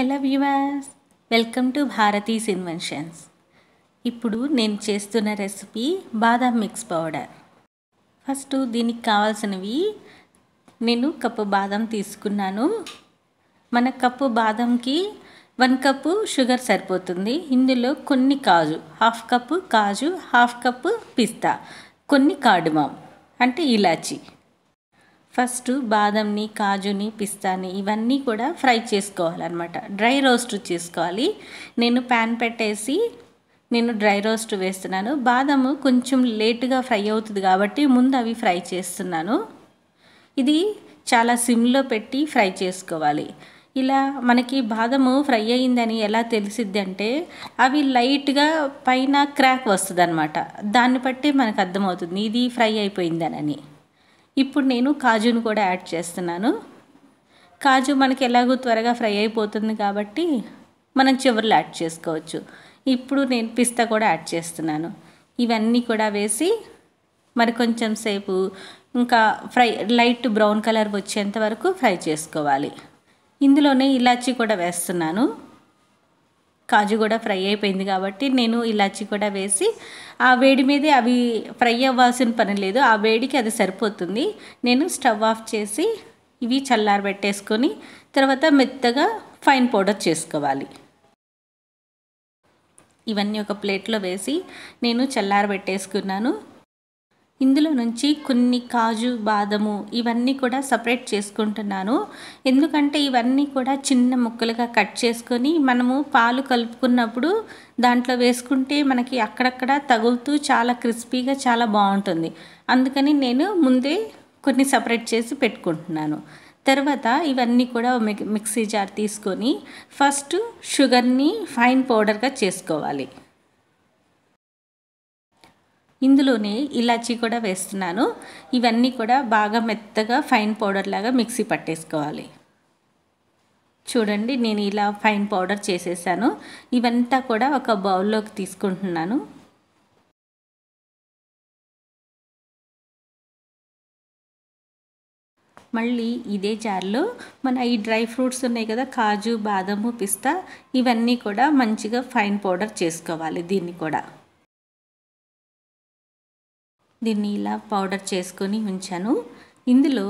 hello viewers welcome to Bharathi's inventions ఇప్పుడు నేను చేస్తున్న రెసిపీ బాదం మిక్స్ పౌడర్ ఫస్ట్ దీనికి కావాల్సినవి నేను కప్పు బాదం తీసుకున్నాను మన కప్పు బాదంకి వన్ కప్పు షుగర్ సరిపోతుంది ఇందులో కొన్ని కాజు హాఫ్ కప్పు కాజు హాఫ్ కప్పు పిస్తా కొన్ని కాడుమాం అంటే ఇలాచీ ఫస్ట్ బాదంని కాజుని పిస్తాని ఇవన్నీ కూడా ఫ్రై చేసుకోవాలన్నమాట డ్రై రోస్ట్ చేసుకోవాలి నేను ప్యాన్ పెట్టేసి నేను డ్రై రోస్ట్ వేస్తున్నాను బాదము కొంచెం లేటుగా ఫ్రై అవుతుంది కాబట్టి ముందు అవి ఫ్రై చేస్తున్నాను ఇది చాలా సిమ్లో పెట్టి ఫ్రై చేసుకోవాలి ఇలా మనకి బాదము ఫ్రై అయ్యిందని ఎలా తెలిసిద్ది అంటే అవి లైట్గా పైన క్రాక్ వస్తుంది దాన్ని బట్టి మనకు అర్థమవుతుంది ఇది ఫ్రై అయిపోయిందనని ఇప్పుడు నేను కాజును కూడా యాడ్ చేస్తున్నాను కాజు మనకి ఎలాగో త్వరగా ఫ్రై అయిపోతుంది కాబట్టి మనం చివరిలో యాడ్ చేసుకోవచ్చు ఇప్పుడు నేను పిస్తా కూడా యాడ్ చేస్తున్నాను ఇవన్నీ కూడా వేసి మరి కొంచెం సేపు ఇంకా ఫ్రై లైట్ బ్రౌన్ కలర్ వచ్చేంత వరకు ఫ్రై చేసుకోవాలి ఇందులోనే ఇలాచీ కూడా వేస్తున్నాను కాజు కూడా ఫ్రై అయిపోయింది కాబట్టి నేను ఇలాచి కూడా వేసి ఆ వేడి మీదే అవి ఫ్రై అవ్వాల్సిన పని లేదు ఆ వేడికి అది సరిపోతుంది నేను స్టవ్ ఆఫ్ చేసి ఇవి చల్లారబెట్టేసుకొని తర్వాత మెత్తగా ఫైన్ పౌడర్ చేసుకోవాలి ఇవన్నీ ఒక ప్లేట్లో వేసి నేను చల్లారబెట్టేసుకున్నాను ఇందులో నుంచి కొన్ని కాజు బాదము ఇవన్నీ కూడా సపరేట్ చేసుకుంటున్నాను ఎందుకంటే ఇవన్నీ కూడా చిన్న ముక్కలుగా కట్ చేసుకొని మనము పాలు కలుపుకున్నప్పుడు దాంట్లో వేసుకుంటే మనకి అక్కడక్కడ తగులుతూ చాలా క్రిస్పీగా చాలా బాగుంటుంది అందుకని నేను ముందే కొన్ని సపరేట్ చేసి పెట్టుకుంటున్నాను తర్వాత ఇవన్నీ కూడా మిక్సీ జార్ తీసుకొని ఫస్ట్ షుగర్ని ఫైన్ పౌడర్గా చేసుకోవాలి ఇందులోనే ఇలాచీ కూడా వేస్తున్నాను ఇవన్నీ కూడా బాగా మెత్తగా ఫైన్ పౌడర్ లాగా మిక్సీ పట్టేసుకోవాలి చూడండి నేను ఇలా ఫైన్ పౌడర్ చేసేసాను ఇవంతా కూడా ఒక బౌల్లోకి తీసుకుంటున్నాను మళ్ళీ ఇదే జార్లో మన ఈ డ్రై ఫ్రూట్స్ ఉన్నాయి కదా కాజు బాదము పిస్తా ఇవన్నీ కూడా మంచిగా ఫైన్ పౌడర్ చేసుకోవాలి దీన్ని కూడా దీన్ని ఇలా పౌడర్ చేసుకొని ఉంచాను ఇందులో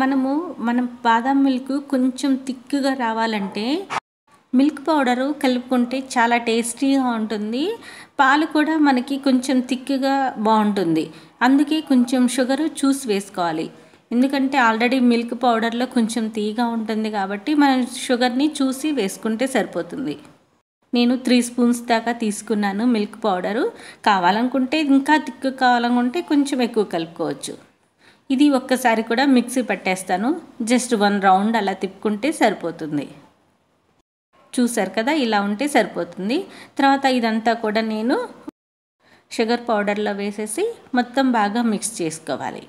మనము మనం బాదం మిల్క్ కొంచెం థిక్గా రావాలంటే మిల్క్ పౌడరు కలుపుకుంటే చాలా టేస్టీగా ఉంటుంది పాలు కూడా మనకి కొంచెం థిక్గా బాగుంటుంది అందుకే కొంచెం షుగర్ చూసి వేసుకోవాలి ఎందుకంటే ఆల్రెడీ మిల్క్ పౌడర్లో కొంచెం తీగా ఉంటుంది కాబట్టి మనం షుగర్ని చూసి వేసుకుంటే సరిపోతుంది నేను త్రీ స్పూన్స్ దాకా తీసుకున్నాను మిల్క్ పౌడరు కావాలనుకుంటే ఇంకా తిక్కు కావాలనుకుంటే కొంచెం ఎక్కువ కలుపుకోవచ్చు ఇది ఒక్కసారి కూడా మిక్సీ పట్టేస్తాను జస్ట్ వన్ రౌండ్ అలా తిప్పుకుంటే సరిపోతుంది చూసారు కదా ఇలా ఉంటే సరిపోతుంది తర్వాత ఇదంతా కూడా నేను షుగర్ పౌడర్లో వేసేసి మొత్తం బాగా మిక్స్ చేసుకోవాలి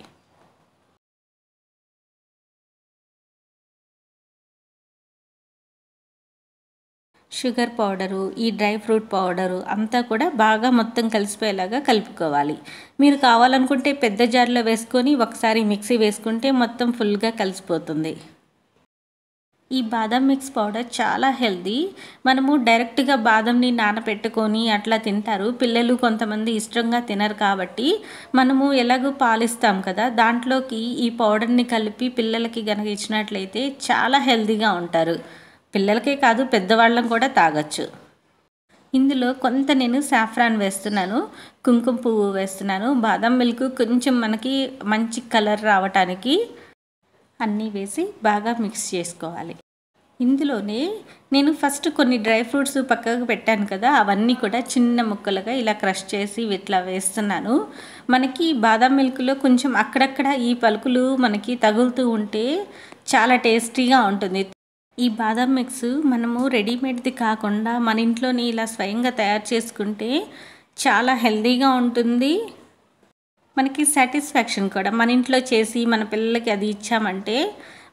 షుగర్ పౌడరు ఈ డ్రై ఫ్రూట్ పౌడరు అంతా కూడా బాగా మొత్తం కలిసిపోయేలాగా కలుపుకోవాలి మీరు కావాలనుకుంటే పెద్ద జార్లో వేసుకొని ఒకసారి మిక్సీ వేసుకుంటే మొత్తం ఫుల్గా కలిసిపోతుంది ఈ బాదం మిక్స్ పౌడర్ చాలా హెల్దీ మనము డైరెక్ట్గా బాదంని నానపెట్టుకొని అట్లా తింటారు పిల్లలు కొంతమంది ఇష్టంగా తినరు కాబట్టి మనము ఎలాగో పాలిస్తాం కదా దాంట్లోకి ఈ పౌడర్ని కలిపి పిల్లలకి కనుక ఇచ్చినట్లయితే చాలా హెల్దీగా ఉంటారు పిల్లలకే కాదు పెద్దవాళ్ళం కూడా తాగొచ్చు ఇందులో కొంత నేను సాఫ్రాన్ వేస్తున్నాను కుంకుమ పువ్వు వేస్తున్నాను బాదం మిల్క్ కొంచెం మనకి మంచి కలర్ రావటానికి అన్నీ వేసి బాగా మిక్స్ చేసుకోవాలి ఇందులోనే నేను ఫస్ట్ కొన్ని డ్రై ఫ్రూట్స్ పక్కకు పెట్టాను కదా అవన్నీ కూడా చిన్న ముక్కలుగా ఇలా క్రష్ చేసి ఇట్లా వేస్తున్నాను మనకి బాదం మిల్క్లో కొంచెం అక్కడక్కడ ఈ పలుకులు మనకి తగులుతూ ఉంటే చాలా టేస్టీగా ఉంటుంది ఈ బాదం మిక్స్ మనము రెడీమేడ్ది కాకుండా మన ఇంట్లోని ఇలా స్వయంగా తయారు చేసుకుంటే చాలా హెల్దీగా ఉంటుంది మనకి సాటిస్ఫాక్షన్ కూడా మన ఇంట్లో చేసి మన పిల్లలకి అది ఇచ్చామంటే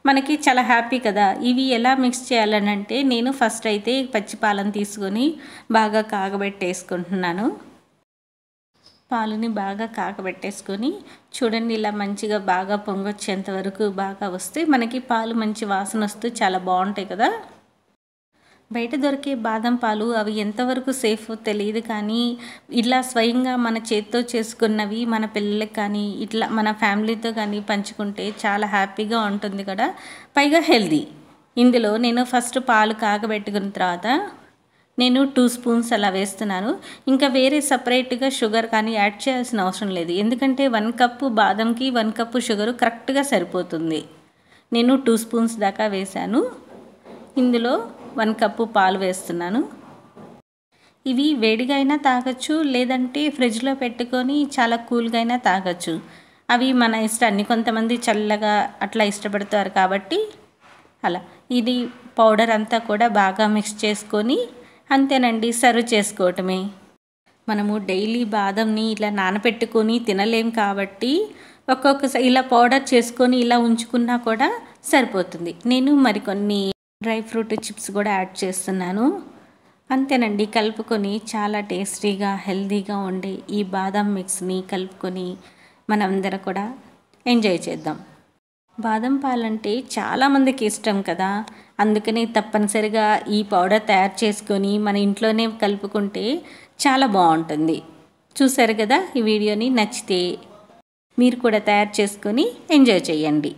మనకి చాలా హ్యాపీ కదా ఇవి ఎలా మిక్స్ చేయాలనంటే నేను ఫస్ట్ అయితే పచ్చిపాలను తీసుకొని బాగా కాగబెట్టేసుకుంటున్నాను పాలుని బాగా కాకబెట్టేసుకొని చూడండి ఇలా మంచిగా బాగా పొంగొచ్చేంత వరకు బాగా వస్తే మనకి పాలు మంచి వాసన వస్తూ చాలా బాగుంటాయి కదా బయట దొరికే బాదం పాలు అవి ఎంతవరకు సేఫ్ తెలియదు కానీ ఇలా స్వయంగా మన చేత్తో చేసుకున్నవి మన పిల్లలకి కానీ ఇట్లా మన ఫ్యామిలీతో కానీ పంచుకుంటే చాలా హ్యాపీగా ఉంటుంది కదా పైగా హెల్దీ ఇందులో నేను ఫస్ట్ పాలు కాగబెట్టుకున్న తర్వాత నేను టూ స్పూన్స్ అలా వేస్తున్నాను ఇంకా వేరే సపరేట్గా షుగర్ కానీ యాడ్ చేయాల్సిన అవసరం లేదు ఎందుకంటే వన్ కప్పు బాదంకి వన్ కప్పు షుగరు కరెక్ట్గా సరిపోతుంది నేను టూ స్పూన్స్ దాకా వేశాను ఇందులో వన్ కప్పు పాలు వేస్తున్నాను ఇవి వేడిగా అయినా తాగొచ్చు లేదంటే ఫ్రిడ్జ్లో పెట్టుకొని చాలా కూల్గా అయినా తాగొచ్చు అవి మన ఇష్టాన్ని కొంతమంది చల్లగా అట్లా ఇష్టపడతారు కాబట్టి అలా ఇది పౌడర్ అంతా కూడా బాగా మిక్స్ చేసుకొని అంతేనండి సర్వ్ చేసుకోవటమే మనము డైలీ బాదంని ఇలా నానపెట్టుకొని తినలేం కాబట్టి ఒక్కొక్కసారి ఇలా పౌడర్ చేసుకొని ఇలా ఉంచుకున్నా కూడా సరిపోతుంది నేను మరికొన్ని డ్రై ఫ్రూట్ చిప్స్ కూడా యాడ్ చేస్తున్నాను అంతేనండి కలుపుకొని చాలా టేస్టీగా హెల్దీగా ఉండే ఈ బాదం మిక్స్ని కలుపుకొని మనందరం కూడా ఎంజాయ్ చేద్దాం బాదం పాలంటే చాలామందికి ఇష్టం కదా అందుకని తప్పనిసరిగా ఈ పౌడర్ తయారు చేసుకొని మన ఇంట్లోనే కలుపుకుంటే చాలా బాగుంటుంది చూసారు కదా ఈ వీడియోని నచ్చితే మీరు కూడా తయారు చేసుకొని ఎంజాయ్ చేయండి